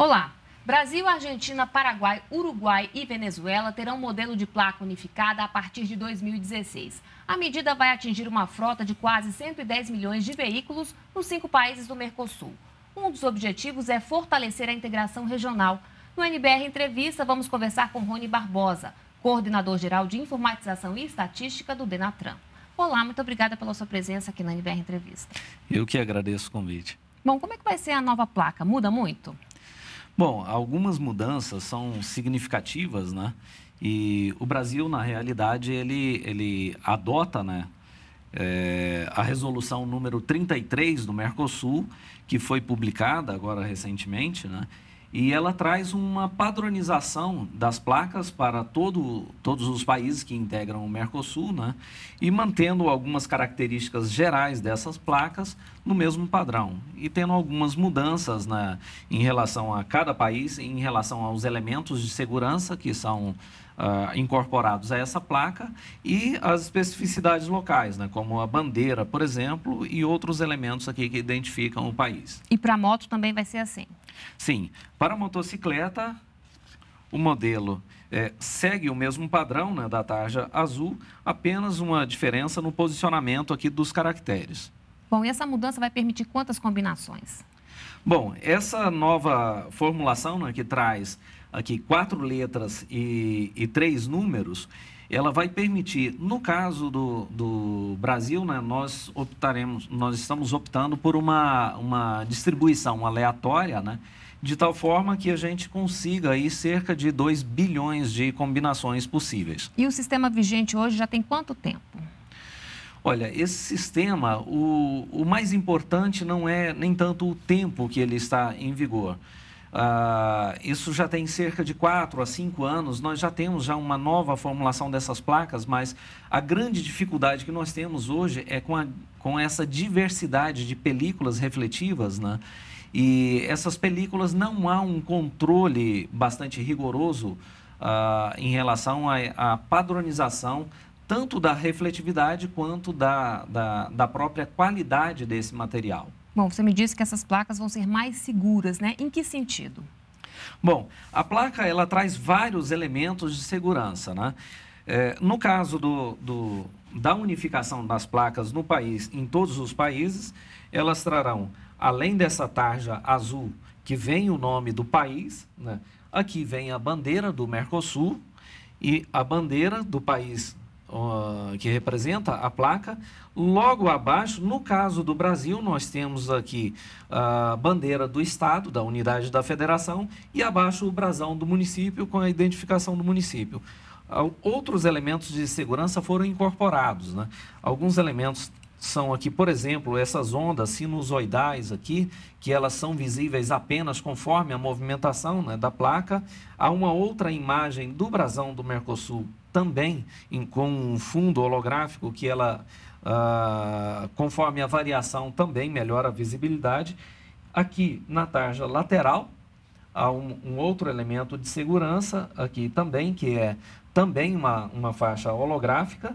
Olá! Brasil, Argentina, Paraguai, Uruguai e Venezuela terão modelo de placa unificada a partir de 2016. A medida vai atingir uma frota de quase 110 milhões de veículos nos cinco países do Mercosul. Um dos objetivos é fortalecer a integração regional. No NBR Entrevista, vamos conversar com Rony Barbosa, coordenador-geral de Informatização e Estatística do Denatran. Olá, muito obrigada pela sua presença aqui na NBR Entrevista. Eu que agradeço o convite. Bom, como é que vai ser a nova placa? Muda muito? Bom, algumas mudanças são significativas, né? E o Brasil, na realidade, ele, ele adota, né? É, a resolução número 33 do Mercosul, que foi publicada agora recentemente, né? e ela traz uma padronização das placas para todo, todos os países que integram o Mercosul, né? e mantendo algumas características gerais dessas placas no mesmo padrão, e tendo algumas mudanças né, em relação a cada país, em relação aos elementos de segurança que são uh, incorporados a essa placa e as especificidades locais, né, como a bandeira, por exemplo, e outros elementos aqui que identificam o país. E para moto também vai ser assim? Sim. Para motocicleta, o modelo é, segue o mesmo padrão né, da tarja azul, apenas uma diferença no posicionamento aqui dos caracteres. Bom, e essa mudança vai permitir quantas combinações? Bom, essa nova formulação né, que traz aqui quatro letras e, e três números, ela vai permitir, no caso do, do Brasil, né, nós optaremos, nós estamos optando por uma, uma distribuição aleatória, né, de tal forma que a gente consiga aí cerca de 2 bilhões de combinações possíveis. E o sistema vigente hoje já tem quanto tempo? Olha, esse sistema, o, o mais importante não é nem tanto o tempo que ele está em vigor. Ah, isso já tem cerca de 4 a 5 anos, nós já temos já uma nova formulação dessas placas, mas a grande dificuldade que nós temos hoje é com, a, com essa diversidade de películas refletivas, né? E essas películas não há um controle bastante rigoroso uh, em relação à padronização tanto da refletividade quanto da, da, da própria qualidade desse material. Bom, você me disse que essas placas vão ser mais seguras, né? Em que sentido? Bom, a placa ela traz vários elementos de segurança, né? É, no caso do, do, da unificação das placas no país, em todos os países, elas trarão, além dessa tarja azul que vem o nome do país, né? aqui vem a bandeira do Mercosul e a bandeira do país que representa a placa. Logo abaixo, no caso do Brasil, nós temos aqui a bandeira do Estado, da unidade da federação, e abaixo o brasão do município com a identificação do município. Ah, outros elementos de segurança foram incorporados. Né? Alguns elementos são aqui, por exemplo, essas ondas sinusoidais aqui, que elas são visíveis apenas conforme a movimentação né, da placa. Há uma outra imagem do brasão do Mercosul também em, com um fundo holográfico que ela, ah, conforme a variação, também melhora a visibilidade. Aqui na tarja lateral, há um, um, outro elemento de segurança aqui também, que é também uma, uma faixa holográfica.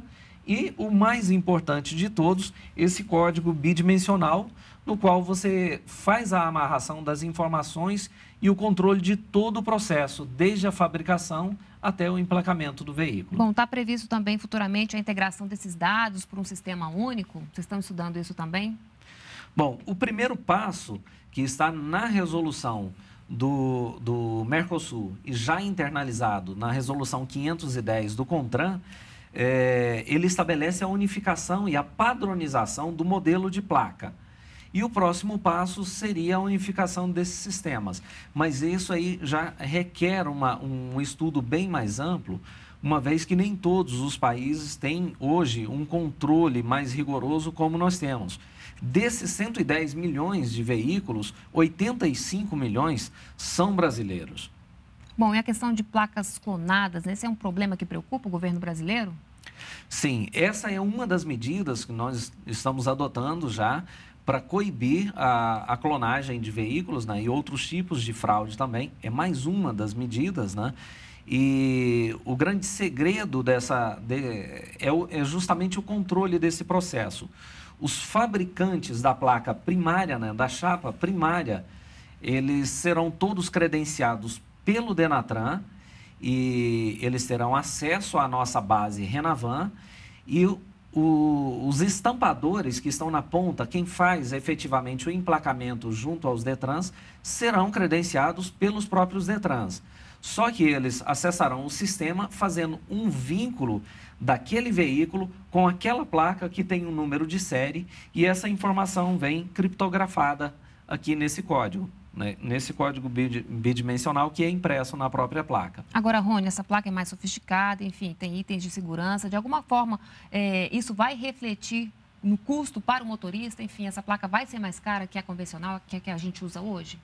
E o mais importante de todos, esse código bidimensional, no qual você faz a amarração das informações e o controle de todo o processo, desde a fabricação até o emplacamento do veículo. Bom, está previsto também futuramente a integração desses dados por um sistema único? Vocês estão estudando isso também? Bom, o primeiro passo que está na resolução do, do Mercosul e já internalizado na resolução 510 do CONTRAN, é, ele estabelece a unificação e a padronização do modelo de placa. E o próximo passo seria a unificação desses sistemas. Mas isso aí já requer uma, um estudo bem mais amplo, uma vez que nem todos os países têm hoje um controle mais rigoroso como nós temos. Desses 110 milhões de veículos, 85 milhões são brasileiros. Bom, e a questão de placas clonadas, né, esse é um problema que preocupa o governo brasileiro? Sim, essa é uma das medidas que nós estamos adotando já para coibir a, a, clonagem de veículos né, e outros tipos de fraude também. É mais uma das medidas, né? E o grande segredo dessa de, é, é, justamente o controle desse processo. Os fabricantes da placa primária, né, da chapa primária, eles serão todos credenciados pelo Denatran e eles terão acesso à nossa base Renavan e o, os estampadores que estão na ponta, quem faz efetivamente o emplacamento junto aos Detrans, serão credenciados pelos próprios Detrans. Só que eles acessarão o sistema fazendo um vínculo daquele veículo com aquela placa que tem um número de série e essa informação vem criptografada aqui nesse código né, nesse código bidimensional que é impresso na própria placa. Agora, Rony, essa placa é mais sofisticada, enfim, tem itens de segurança. De alguma forma, é, isso vai refletir no custo para o motorista? Enfim, essa placa vai ser mais cara que a convencional, que a que a gente usa hoje?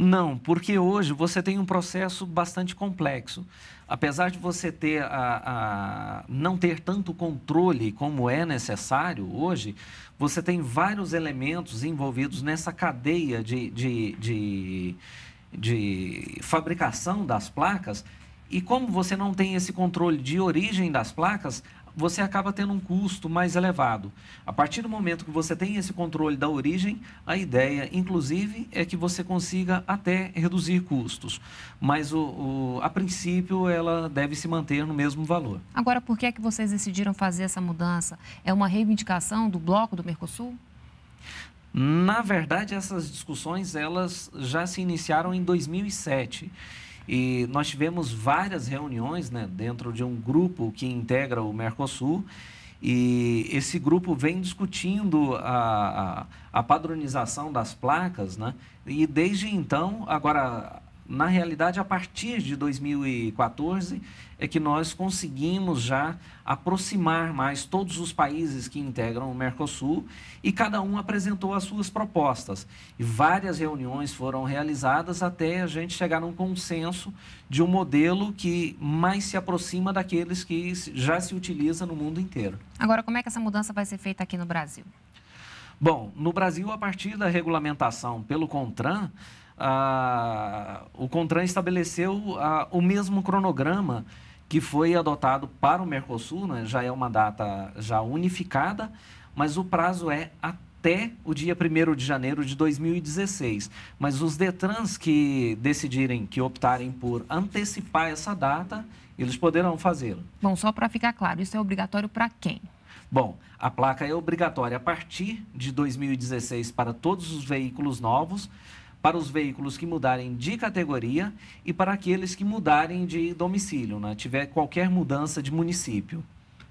Não, porque hoje você tem um processo bastante complexo. Apesar de você ter a, a, não ter tanto controle como é necessário hoje, você tem vários elementos envolvidos nessa cadeia de, de, de, de fabricação das placas. E como você não tem esse controle de origem das placas, você acaba tendo um custo mais elevado. A partir do momento que você tem esse controle da origem, a ideia, inclusive, é que você consiga até reduzir custos. Mas, o, o, a princípio, ela deve se manter no mesmo valor. Agora, por que é que vocês decidiram fazer essa mudança? É uma reivindicação do bloco do Mercosul? Na verdade, essas discussões elas já se iniciaram em 2007. E nós tivemos várias reuniões né, dentro de um grupo que integra o Mercosul. E esse grupo vem discutindo a, a, a padronização das placas, né? E desde então, agora na realidade, a partir de 2014 é que nós conseguimos já aproximar mais todos os países que integram o Mercosul e cada um apresentou as suas propostas. E várias reuniões foram realizadas até a gente chegar num consenso de um modelo que mais se aproxima daqueles que já se utiliza no mundo inteiro. Agora, como é que essa mudança vai ser feita aqui no Brasil? Bom, no Brasil, a partir da regulamentação pelo CONTRAN, o CONTRAN estabeleceu o mesmo cronograma que foi adotado para o Mercosul, né? já é uma data já unificada, mas o prazo é até o dia 1 de janeiro de 2016. Mas os DETRANs que decidirem, que optarem por antecipar essa data, eles poderão fazê-lo. Bom, só para ficar claro, isso é obrigatório para quem? Bom, a placa é obrigatória a partir de 2016 para todos os veículos novos, para os veículos que mudarem de categoria e para aqueles que mudarem de domicílio, né? tiver qualquer mudança de município.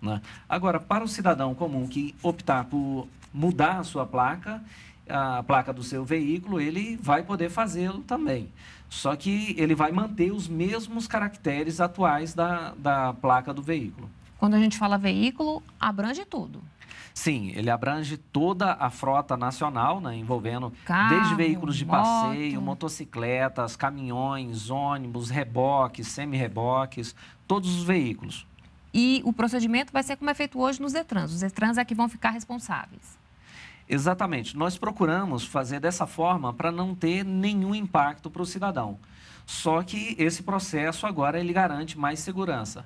Né? Agora, para o cidadão comum que optar por mudar a sua placa, a placa do seu veículo, ele vai poder fazê-lo também. Só que ele vai manter os mesmos caracteres atuais da, da placa do veículo. Quando a gente fala veículo, abrange tudo. Sim, ele abrange toda a frota nacional, né, envolvendo Carro, desde veículos de moto. passeio, motocicletas, caminhões, ônibus, reboques, semi-reboques, todos os veículos. E o procedimento vai ser como é feito hoje nos ETRANs. Os Detrans é que vão ficar responsáveis. Exatamente. Nós procuramos fazer dessa forma para não ter nenhum impacto para o cidadão. Só que esse processo agora ele garante mais segurança.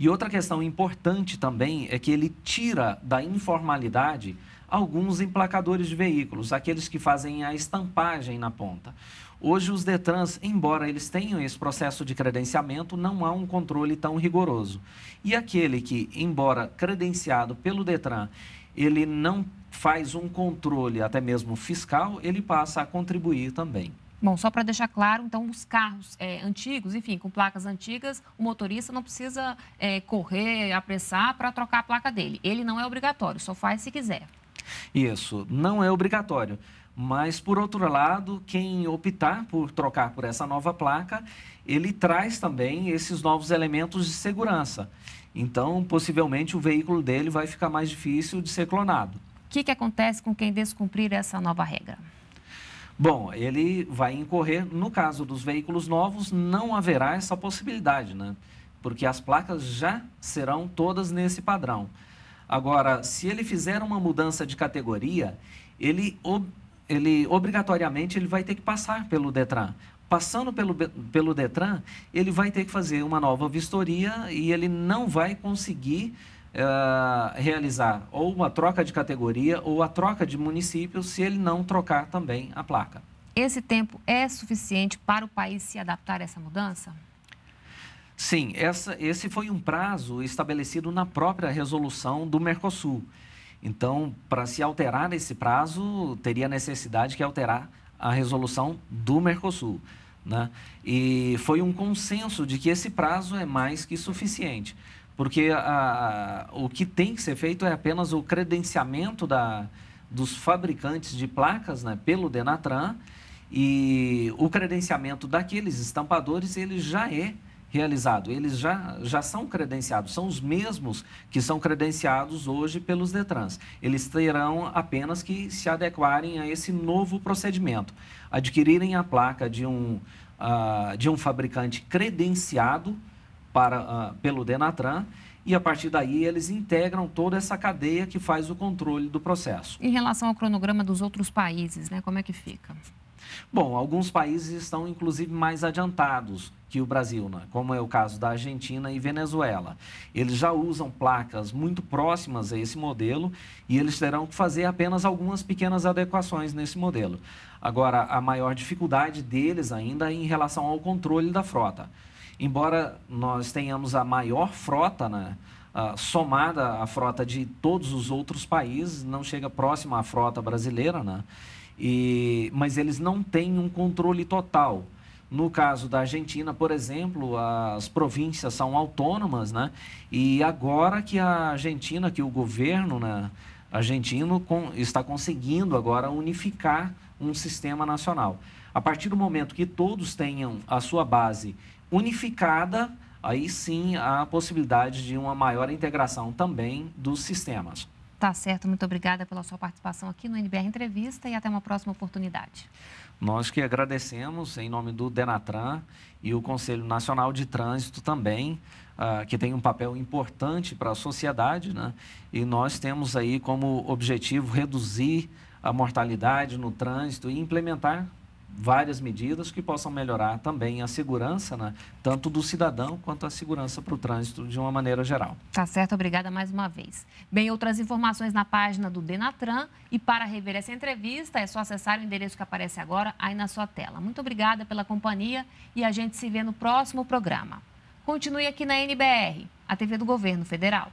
E outra questão importante também é que ele tira da informalidade alguns emplacadores de veículos, aqueles que fazem a estampagem na ponta. Hoje, os Detrans, embora eles tenham esse processo de credenciamento, não há um controle tão rigoroso. E aquele que, embora credenciado pelo Detran, ele não faz um controle até mesmo fiscal, ele passa a contribuir também. Bom, só para deixar claro, então, os carros é, antigos, enfim, com placas antigas, o motorista não precisa é, correr, apressar para trocar a placa dele. Ele não é obrigatório, só faz se quiser. Isso, não é obrigatório. Mas, por outro lado, quem optar por trocar por essa nova placa, ele traz também esses novos elementos de segurança. Então, possivelmente, o veículo dele vai ficar mais difícil de ser clonado. O que, que acontece com quem descumprir essa nova regra? Bom, ele vai incorrer, no caso dos veículos novos, não haverá essa possibilidade, né? Porque as placas já serão todas nesse padrão. Agora, se ele fizer uma mudança de categoria, ele, ele obrigatoriamente ele vai ter que passar pelo Detran. Passando pelo, pelo Detran, ele vai ter que fazer uma nova vistoria e ele não vai conseguir realizar ou uma troca de categoria ou a troca de município se ele não trocar também a placa. Esse tempo é suficiente para o país se adaptar a essa mudança? Sim, essa, esse foi um prazo estabelecido na própria resolução do Mercosul. Então, para se alterar esse prazo, teria necessidade que alterar a resolução do Mercosul. Né? E foi um consenso de que esse prazo é mais que suficiente porque a, o que tem que ser feito é apenas o credenciamento da, dos fabricantes de placas né, pelo Denatran e o credenciamento daqueles estampadores ele já é realizado, eles já, já são credenciados, são os mesmos que são credenciados hoje pelos Detrans. Eles terão apenas que se adequarem a esse novo procedimento, adquirirem a placa de um, uh, de um fabricante credenciado para, uh, pelo Denatran e a partir daí eles integram toda essa cadeia que faz o controle do processo. Em relação ao cronograma dos outros países, né, como é que fica? Bom, alguns países estão inclusive mais adiantados que o Brasil, né? como é o caso da Argentina e Venezuela. Eles já usam placas muito próximas a esse modelo e eles terão que fazer apenas algumas pequenas adequações nesse modelo. Agora, a maior dificuldade deles ainda é em relação ao controle da frota embora nós tenhamos a maior frota, né, uh, somada à frota de todos os outros países, não chega próxima à frota brasileira, né, e, mas eles não têm um controle total. No caso da Argentina, por exemplo, as províncias são autônomas, né? E agora que a Argentina, que o governo né, argentino com, está conseguindo agora unificar um sistema nacional. A partir do momento que todos tenham a sua base unificada, aí sim há a possibilidade de uma maior integração também dos sistemas. Tá certo, muito obrigada pela sua participação aqui no NBR Entrevista e até uma próxima oportunidade. Nós que agradecemos em nome do Denatran e o Conselho Nacional de Trânsito também, uh, que tem um papel importante para a sociedade, né? E nós temos aí como objetivo reduzir a mortalidade no trânsito e implementar várias medidas que possam melhorar também a segurança, né, tanto do cidadão quanto a segurança para o trânsito de uma maneira geral. Tá certo, obrigada mais uma vez. Bem, outras informações na página do Denatran e para rever essa entrevista é só acessar o endereço que aparece agora aí na sua tela. Muito obrigada pela companhia e a gente se vê no próximo programa. Continue aqui na NBR, a TV do Governo Federal.